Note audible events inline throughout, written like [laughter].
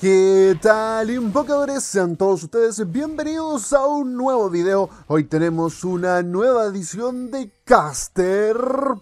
¿Qué tal invocadores? Sean todos ustedes bienvenidos a un nuevo video. Hoy tenemos una nueva edición de Caster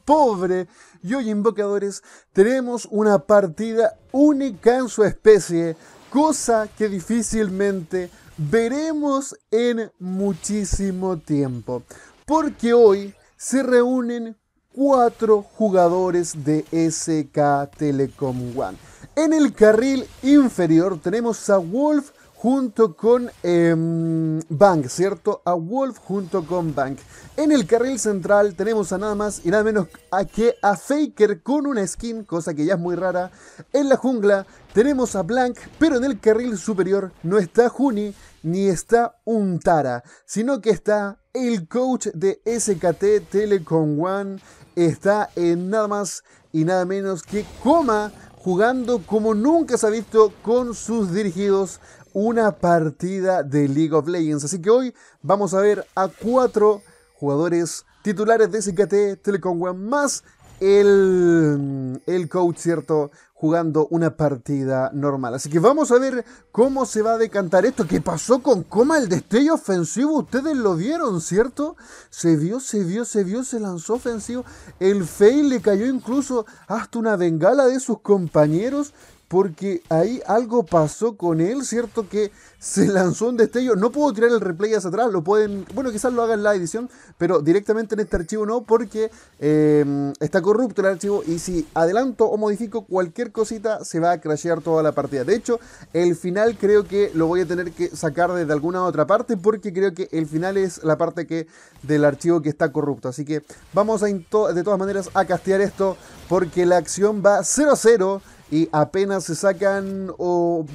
Pobre. Y hoy invocadores tenemos una partida única en su especie, cosa que difícilmente veremos en muchísimo tiempo. Porque hoy se reúnen cuatro jugadores de SK Telecom One en el carril inferior tenemos a Wolf junto con em, Bank, ¿cierto? A Wolf junto con Bank. En el carril central tenemos a nada más y nada menos a que a Faker con una skin, cosa que ya es muy rara. En la jungla tenemos a Blank, pero en el carril superior no está Juni ni está Untara, sino que está el coach de SKT Telecom One. Está en nada más y nada menos que Coma jugando como nunca se ha visto con sus dirigidos una partida de League of Legends. Así que hoy vamos a ver a cuatro jugadores titulares de SKT Telecom One más el, el coach, ¿cierto? jugando una partida normal. Así que vamos a ver cómo se va a decantar esto. ¿Qué pasó con Coma? El destello ofensivo, ustedes lo vieron, ¿cierto? Se vio, se vio, se vio, se lanzó ofensivo. El fail le cayó incluso hasta una bengala de sus compañeros porque ahí algo pasó con él, ¿cierto? Que se lanzó un destello. No puedo tirar el replay hacia atrás, lo pueden, bueno, quizás lo hagan en la edición, pero directamente en este archivo no, porque em, está corrupto el archivo y si adelanto o modifico cualquier cosita, se va a crashear toda la partida. De hecho, el final creo que lo voy a tener que sacar desde alguna otra parte, porque creo que el final es la parte que, del archivo que está corrupto. Así que vamos a, de todas maneras a castear esto, porque la acción va 0 a 0 y apenas se sacan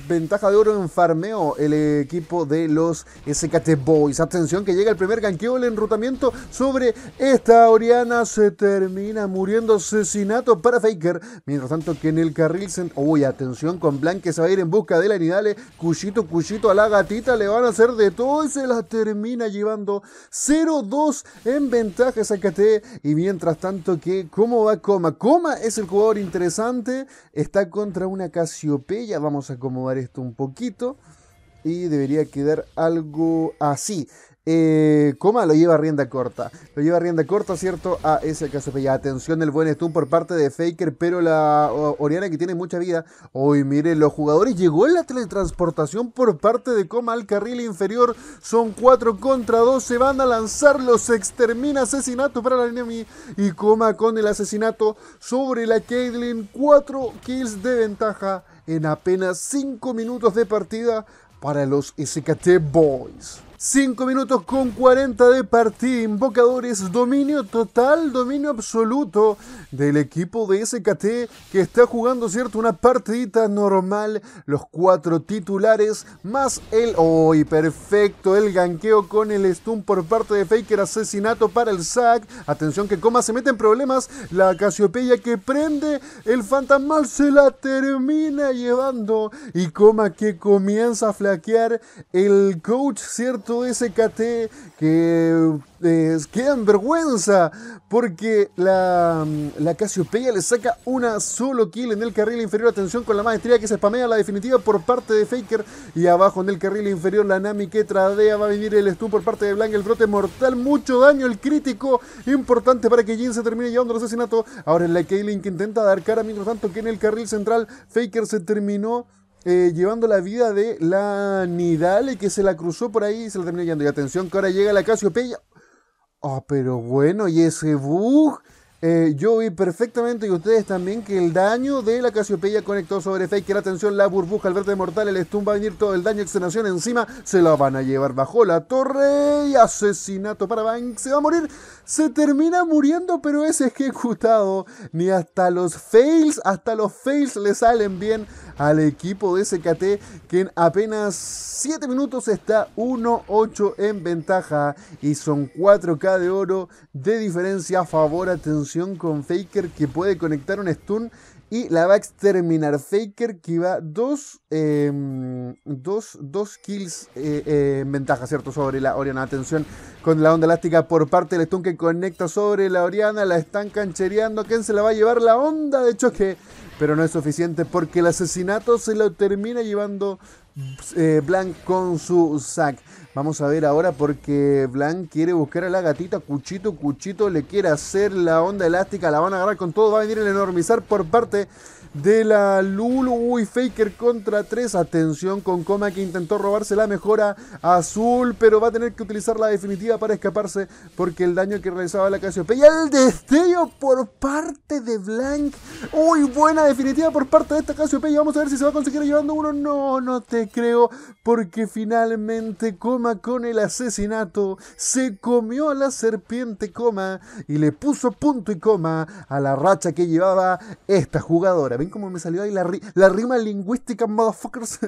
ventaja de oro en farmeo el equipo de los SKT Boys. Atención que llega el primer ganqueo, el enrutamiento sobre esta Oriana se termina muriendo asesinato para Faker. Mientras tanto que en el carril, se uy, atención con Blanque se va a ir en busca de la Nidale, cuchito, cuchito a la gatita, le van a hacer de todo y se la termina llevando 0-2 en ventaja SKT y mientras tanto que cómo va Coma, Coma es el jugador interesante, está contra una Casiopeya. Vamos a acomodar esto un poquito. Y debería quedar algo así. Eh, Coma lo lleva a rienda corta. Lo lleva a rienda corta, ¿cierto? A ese ya Atención, el buen stun por parte de Faker, pero la Oriana que tiene mucha vida. Hoy, miren, los jugadores. Llegó la teletransportación por parte de Coma al carril inferior. Son 4 contra 2. Se van a lanzar. Los extermina. Asesinato para la enemy. Y Coma con el asesinato sobre la Caitlyn. 4 kills de ventaja en apenas 5 minutos de partida para los SKT Boys. 5 minutos con 40 de partida Invocadores, dominio total, dominio absoluto del equipo de SKT que está jugando, ¿cierto? Una partidita normal. Los cuatro titulares más el. hoy perfecto! El ganqueo con el stun por parte de Faker. Asesinato para el Zack. Atención que Coma se mete en problemas. La Casiopeya que prende. El fantasmal se la termina llevando. Y Coma que comienza a flaquear. El coach, ¿cierto? Ese SKT que eh, queda en vergüenza porque la, mm, la Casiopeia le saca una solo kill en el carril inferior. Atención con la maestría que se spamea la definitiva por parte de Faker. Y abajo en el carril inferior la Nami que tradea. Va a venir el stun por parte de Blanc. El brote mortal. Mucho daño. El crítico importante para que Jin se termine llevando el asesinato. Ahora en la Kaylin que intenta dar cara. Mientras tanto que en el carril central Faker se terminó eh, llevando la vida de la Nidale que se la cruzó por ahí y se la terminó yendo. Y atención que ahora llega la Casiopeya. ah pero bueno, y ese bug. Eh, yo vi perfectamente y ustedes también que el daño de la Casiopeya conectó sobre Faker. Atención, la burbuja el verde mortal, stun va a venir todo el daño, nació encima. Se la van a llevar bajo la torre. Y asesinato para Bank. Se va a morir. Se termina muriendo, pero es ejecutado. Ni hasta los fails, hasta los fails le salen bien al equipo de SKT que en apenas 7 minutos está 1-8 en ventaja y son 4K de oro de diferencia a favor. Atención con Faker que puede conectar un stun y la va a exterminar Faker que va 2 em, dos, dos kills eh, eh, en ventaja, ¿cierto? Sobre la Oriana. Atención con la onda elástica por parte del stun que conecta sobre la Oriana. La están canchereando. ¿Quién se la va a llevar? La onda de choque pero no es suficiente porque el asesinato se lo termina llevando eh, Blanc con su sac. Vamos a ver ahora porque Blanc quiere buscar a la gatita. Cuchito, Cuchito le quiere hacer la onda elástica. La van a agarrar con todo. Va a venir el enormizar por parte de la Lulu. Uy, Faker contra 3. Atención con Coma que intentó robarse la mejora azul. Pero va a tener que utilizar la definitiva para escaparse. Porque el daño que realizaba la Casiopeya. El destello por parte de Blanc. Uy, buena definitiva por parte de esta Casiopeya. Vamos a ver si se va a conseguir llevando uno. No, no te creo porque finalmente Coma con el asesinato se comió a la serpiente Coma y le puso punto y coma a la racha que llevaba esta jugadora. ¿Ven cómo me salió ahí la, la rima lingüística, motherfuckers?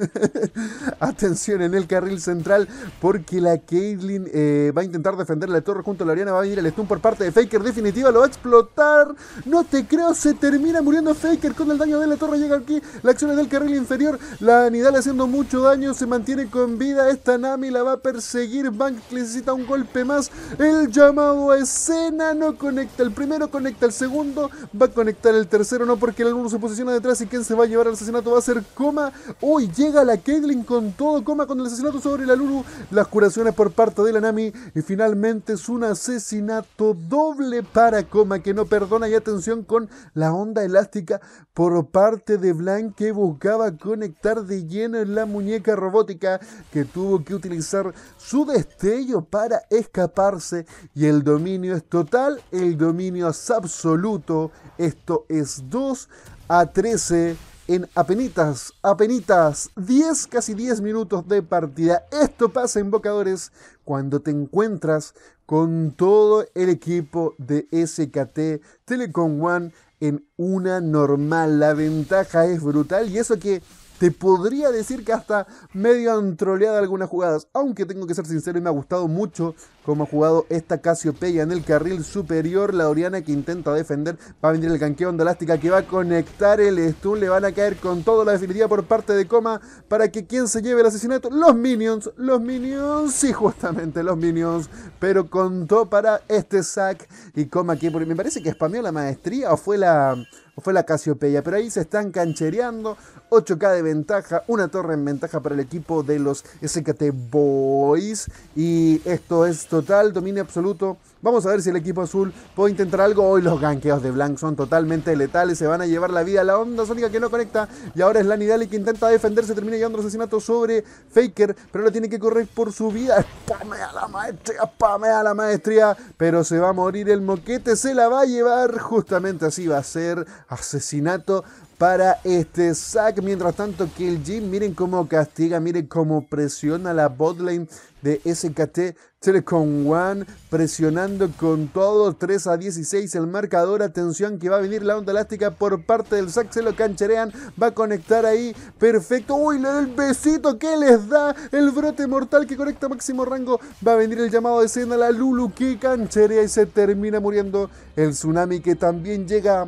[laughs] Atención en el carril central porque la Caitlyn eh, va a intentar defender la torre junto a la Ariana, va a venir el stun por parte de Faker, definitiva, lo va a explotar. No te creo, se termina muriendo Faker con el daño de la torre, llega aquí, la acción es del carril inferior, la Nidal haciendo muy mucho daño, se mantiene con vida. Esta Nami la va a perseguir. Bank necesita un golpe más. El llamado a escena no conecta. El primero conecta, el segundo va a conectar, el tercero no, porque el alumno se posiciona detrás. Y quien se va a llevar al asesinato va a ser Coma. Hoy llega la Caitlyn con todo Coma con el asesinato sobre la Lulu. Las curaciones por parte de la Nami. Y finalmente es un asesinato doble para Coma que no perdona. Y atención con la onda elástica por parte de Blanc que buscaba conectar de lleno en la muñeca robótica que tuvo que utilizar su destello para escaparse y el dominio es total, el dominio es absoluto. Esto es 2 a 13 en apenitas, apenitas 10, casi 10 minutos de partida. Esto pasa en Bocadores cuando te encuentras con todo el equipo de SKT Telecom One en una normal. La ventaja es brutal y eso que te podría decir que hasta medio han algunas jugadas, aunque tengo que ser sincero y me ha gustado mucho como ha jugado esta Casiopeya en el carril superior. La Oriana que intenta defender. Va a venir el canqueo de elástica que va a conectar el stun. Le van a caer con toda la definitiva por parte de Coma. Para que quien se lleve el asesinato. Los Minions. Los Minions. Sí, justamente los Minions. Pero contó para este sack. Y Coma que me parece que spameó la maestría. O fue la fue la Casiopeya. Pero ahí se están canchereando. 8K de ventaja, una torre en ventaja para el equipo de los SKT Boys. Y esto es total, dominio absoluto. Vamos a ver si el equipo azul puede intentar algo. Hoy los ganqueos de Blanc son totalmente letales. Se van a llevar la vida a la onda sónica que no conecta. Y ahora es Lani que intenta defenderse. Termina llevando asesinato sobre Faker. Pero ahora tiene que correr por su vida. a la maestría, a la maestría. Pero se va a morir el moquete. Se la va a llevar. Justamente así va a ser asesinato para este sack. Mientras tanto, Kill Jim, miren cómo castiga, miren cómo presiona la botlane de SKT Telecom One, presionando con todo 3 a 16 el marcador. Atención que va a venir la onda elástica por parte del sack, se lo cancherean, va a conectar ahí, perfecto. Uy, le da el besito que les da el brote mortal que conecta máximo rango. Va a venir el llamado de escena, la Lulu que cancherea y se termina muriendo el tsunami que también llega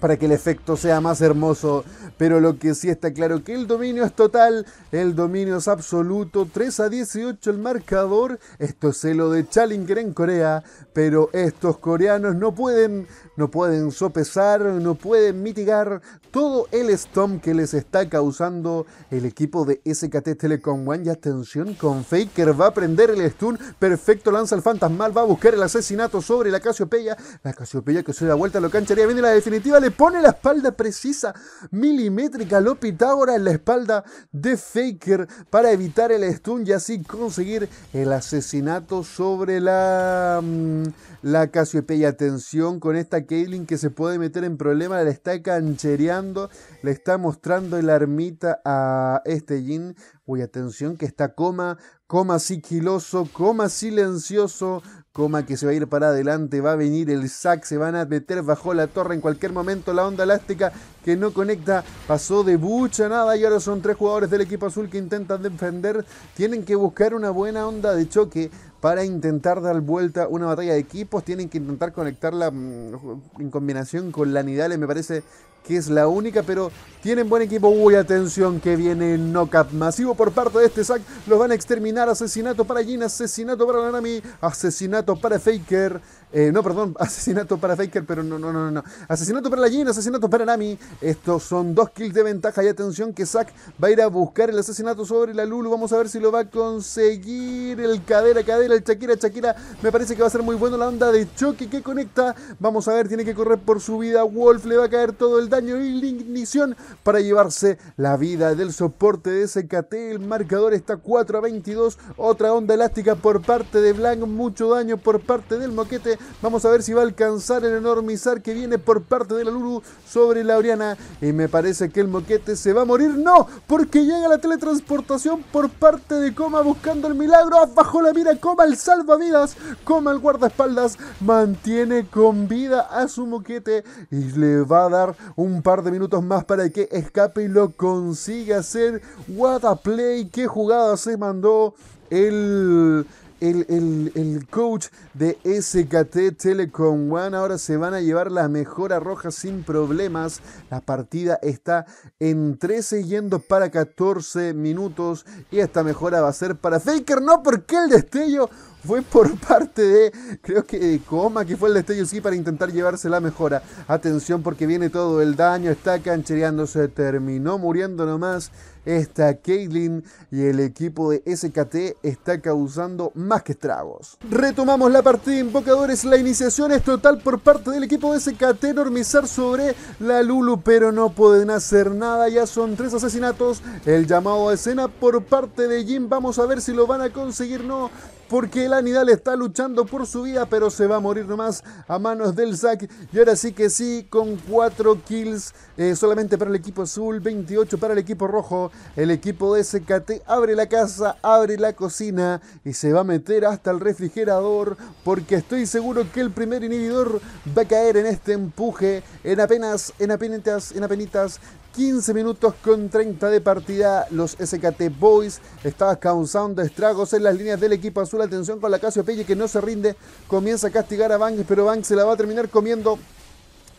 para que el efecto sea más hermoso. Pero lo que sí está claro que el dominio es total, el dominio es absoluto. 3 a 18 el marcador. Esto es lo de Challenger en Corea. Pero estos coreanos no pueden, no pueden sopesar, no pueden mitigar todo el storm que les está causando el equipo de SKT Telecom One. Y atención con Faker, va a prender el stun, perfecto, lanza el fantasmal, va a buscar el asesinato sobre la Casiopeya. La Casiopeya que se da vuelta, lo cancharía, viene la definitiva, le pone la espalda precisa, milimétrica, lo Pitágora en la espalda de Faker para evitar el stun y así conseguir el asesinato sobre la... Mm, la Casiopeya. Atención con esta Kaelin que se puede meter en problema. le está canchereando, le está mostrando el armita a este Jin. Uy, atención que está coma, coma sigiloso, coma silencioso, Coma que se va a ir para adelante, va a venir el sac, se van a meter bajo la torre en cualquier momento, la onda elástica que no conecta, pasó de bucha nada y ahora son tres jugadores del equipo azul que intentan defender, tienen que buscar una buena onda de choque para intentar dar vuelta una batalla de equipos, tienen que intentar conectarla mm, en combinación con la Nidale, me parece que es la única, pero tienen buen equipo. Uy, atención que viene no masivo por parte de este Zack. Los van a exterminar. Asesinato para Jin, asesinato para Nanami, asesinato para Faker. Eh, no, perdón, [laughs] asesinato para Faker, pero no, no, no, no. Asesinato para la Jin, asesinato para Nami. Estos son dos kills de ventaja y atención que Zack va a ir a buscar el asesinato sobre la Lulu. Vamos a ver si lo va a conseguir el cadera, cadera, el Shakira, Shakira. Me parece que va a ser muy bueno la onda de choque que conecta. Vamos a ver, tiene que correr por su vida. Wolf le va a caer todo el daño y la ignición para llevarse la vida del soporte de SKT. El marcador está 4 a 22. Otra onda elástica por parte de Blanc, mucho daño por parte del moquete. Vamos a ver si va a alcanzar el enormizar que viene por parte de la Lulu sobre la Oriana. Y me parece que el moquete se va a morir. ¡No! Porque llega la teletransportación por parte de Coma buscando el milagro. Bajo la mira, Coma el salvavidas. Coma el guardaespaldas. Mantiene con vida a su moquete. Y le va a dar un par de minutos más para que escape y lo consiga hacer. What a play. Qué jugada se mandó el el, coach de SKT Telecom One. Ahora se van a llevar la mejora roja sin problemas. La partida está en 13 yendo para 14 minutos. Y esta mejora va a ser para Faker, no porque el destello fue por parte de, creo que de Coma, que fue el destello sí para intentar llevarse la mejora. Atención porque viene todo el daño, está canchereándose, terminó muriendo nomás está Caitlyn y el equipo de SKT está causando más que estragos. Retomamos la partida de invocadores, la iniciación es total por parte del equipo de SKT, normizar sobre la Lulu, pero no pueden hacer nada, ya son tres asesinatos, el llamado a escena por parte de Jim, vamos a ver si lo van a conseguir, no, porque el Anidal está luchando por su vida, pero se va a morir nomás a manos del Zack. Y ahora sí que sí, con 4 kills eh, solamente para el equipo azul, 28 para el equipo rojo. El equipo de SKT abre la casa, abre la cocina y se va a meter hasta el refrigerador, porque estoy seguro que el primer inhibidor va a caer en este empuje en apenas, en apenitas, en apenitas 15 minutos con 30 de partida, los SKT Boys estaban causando estragos en las líneas del equipo azul. Atención con la Casio Pelle que no se rinde, comienza a castigar a Banks, pero Banks se la va a terminar comiendo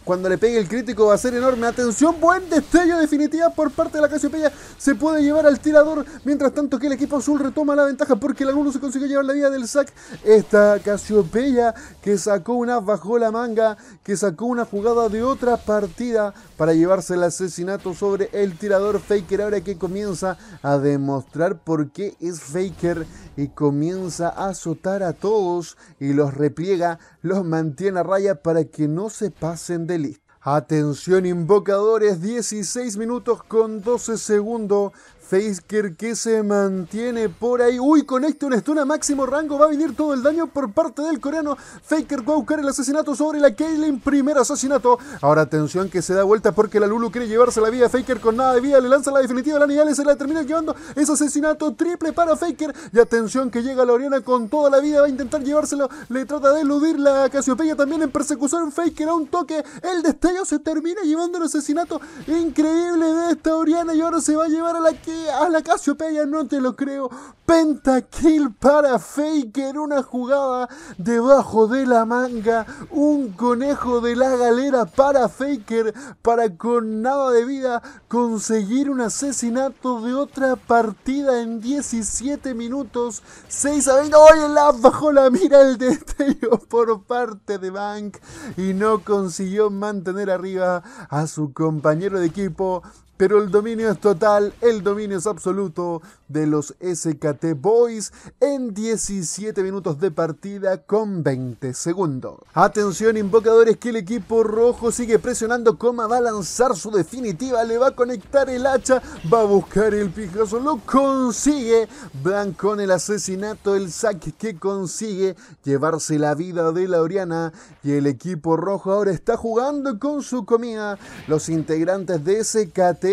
cuando le pegue el crítico va a ser enorme. Atención, buen destello definitiva por parte de la Casiopeya. Se puede llevar al tirador. Mientras tanto que el equipo azul retoma la ventaja porque el alguno se consigue llevar la vida del sac. Esta Casiopeya que sacó una bajo la manga, que sacó una jugada de otra partida para llevarse el asesinato sobre el tirador Faker. Ahora que comienza a demostrar por qué es Faker y comienza a azotar a todos y los repliega los mantiene a raya para que no se pasen de lista. Atención invocadores, 16 minutos con 12 segundos Faker que se mantiene por ahí. Uy, con un stun a máximo rango. Va a venir todo el daño por parte del coreano. Faker va a buscar el asesinato sobre la Caitlyn. Primer asesinato. Ahora atención que se da vuelta porque la Lulu quiere llevarse la vida. Faker con nada de vida. Le lanza la definitiva. La Nidale se la termina llevando. ese asesinato triple para Faker. Y atención que llega la Oriana con toda la vida. Va a intentar llevárselo. Le trata de eludir la Casiopeya también en persecución. Faker a un toque. El destello se termina llevando el asesinato. Increíble de esta Oriana. Y ahora se va a llevar a la Caitlyn ¡A la Casiopeya no te lo creo! Pentakill para Faker, una jugada debajo de la manga, un conejo de la galera para Faker, para con nada de vida conseguir un asesinato de otra partida en 17 minutos, 6 a 20, ¡oye! la bajó la mira el destello por parte de Bank y no consiguió mantener arriba a su compañero de equipo pero el dominio es total, el dominio es absoluto de los SKT Boys en 17 minutos de partida con 20 segundos. Atención invocadores que el equipo rojo sigue presionando, Coma va a lanzar su definitiva, le va a conectar el hacha, va a buscar el pijazo, lo consigue, Blanco en el asesinato, el saque que consigue llevarse la vida de la Oriana y el equipo rojo ahora está jugando con su comida, los integrantes de SKT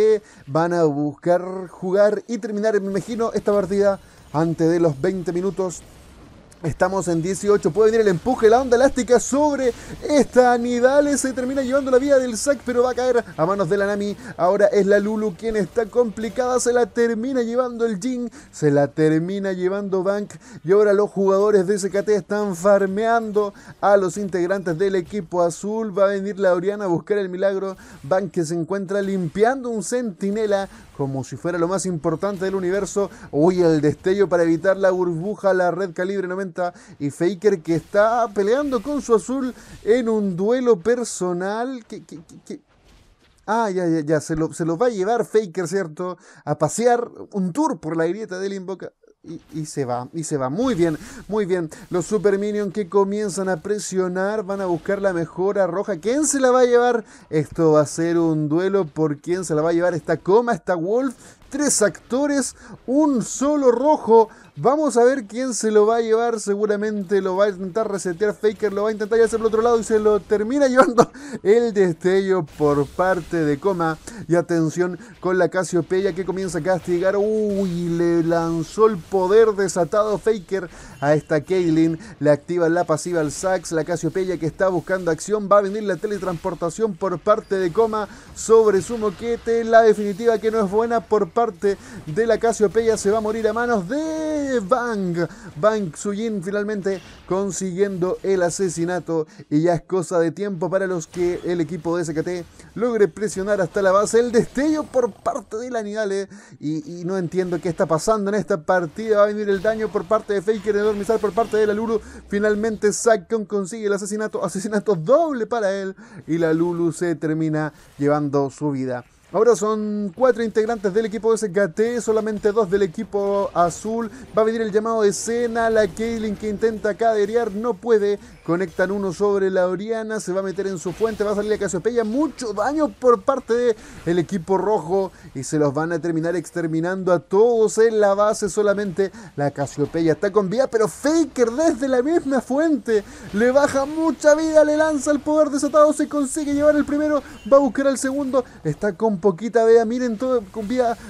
van a buscar jugar y terminar, me imagino, esta partida antes de los 20 minutos Estamos en 18. Puede venir el empuje, la onda elástica sobre esta Nidalee, Se termina llevando la vida del sac, pero va a caer a manos de la Nami. Ahora es la Lulu quien está complicada. Se la termina llevando el Jin. Se la termina llevando Bank. Y ahora los jugadores de SKT están farmeando a los integrantes del equipo azul. Va a venir la Oriana a buscar el milagro. Bank que se encuentra limpiando un centinela como si fuera lo más importante del universo. Uy, el destello para evitar la burbuja, la red calibre 90 y Faker que está peleando con su azul en un duelo personal. que, Ah, ya, ya, ya. Se lo, se lo va a llevar Faker, ¿cierto? A pasear un tour por la grieta del Invoca. Y, se va, y se va. Muy bien, muy bien. Los Super Minion que comienzan a presionar, van a buscar la mejora roja. ¿Quién se la va a llevar? Esto va a ser un duelo por quién se la va a llevar esta coma, esta Wolf. Tres actores, un solo rojo. Vamos a ver quién se lo va a llevar. Seguramente lo va a intentar resetear Faker, lo va a intentar hacer por otro lado y se lo termina [laughs] llevando el destello por parte de Coma. Y atención con la Casiopeya que comienza a castigar. Uy, le lanzó el poder desatado Faker a esta Kaylin. Le activa la pasiva al Sax. La Casiopeya que está buscando acción. Va a venir la teletransportación por parte de Coma sobre su moquete. La definitiva que no es buena por parte de la Casiopeya. Se va a morir a manos de Bang. Bang Suyin finalmente consiguiendo el asesinato y ya es cosa de tiempo para los que el equipo de SKT logre presionar hasta la base el destello por parte de la y, y no entiendo qué está pasando en esta partida. Va a venir el daño por parte de Faker, el dormizar por parte de la Lulu. Finalmente Sakon consigue el asesinato, asesinato doble para él y la Lulu se termina llevando su vida Ahora son cuatro integrantes del equipo de SKT, solamente dos del equipo azul. Va a venir el llamado de escena, la Kaylin que intenta caderear, no puede. Conectan uno sobre la Oriana, se va a meter en su fuente, va a salir la Casiopeya. Mucho daño por parte del equipo rojo y se los van a terminar exterminando a todos en la base. Solamente la Casiopeya está con vida, pero Faker desde la misma fuente le baja mucha vida, le lanza el poder desatado, se consigue llevar el primero, va a buscar al segundo, está con poquita vea, miren, todo,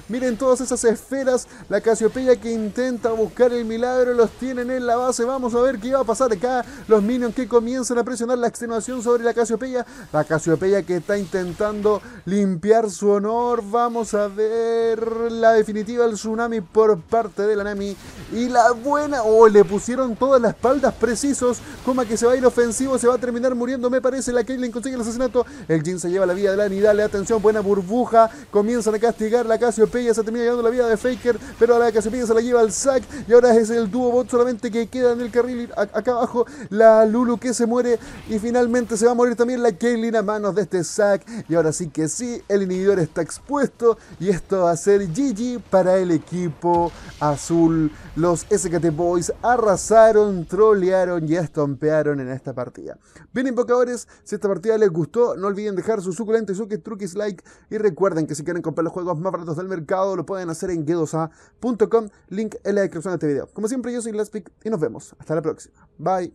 miren todas esas esferas, la Casiopeya que intenta buscar el milagro, los tienen en la base, vamos a ver qué va a pasar acá, los minions que comienzan a presionar la extenuación sobre la Casiopeya, la Casiopeya que está intentando limpiar su honor, vamos a ver la definitiva del tsunami por parte de la Nami y la buena, o oh, le pusieron todas las espaldas precisos, como que se va a ir ofensivo, se va a terminar muriendo, me parece, la Caitlyn consigue el asesinato, el Jin se lleva la vida de la Nidale, atención, buena burbuja comienzan a castigar la Casiopeya, se termina llevando la vida de Faker, pero a la Casiopeya se la lleva al sack y ahora es el dúo bot solamente que queda en el carril acá abajo, la Lulu que se muere y finalmente se va a morir también la Kaylin a manos de este sack y ahora sí que sí, el inhibidor está expuesto y esto va a ser GG para el equipo azul. Los SKT Boys arrasaron, trolearon y estompearon en esta partida. Bien invocadores, si esta partida les gustó, no olviden dejar su suculento suque truquis like y recuerden que si quieren comprar los juegos más baratos del mercado, lo pueden hacer en gedosa.com, link en la descripción de este video. Como siempre, yo soy Lespic y nos vemos. Hasta la próxima. Bye.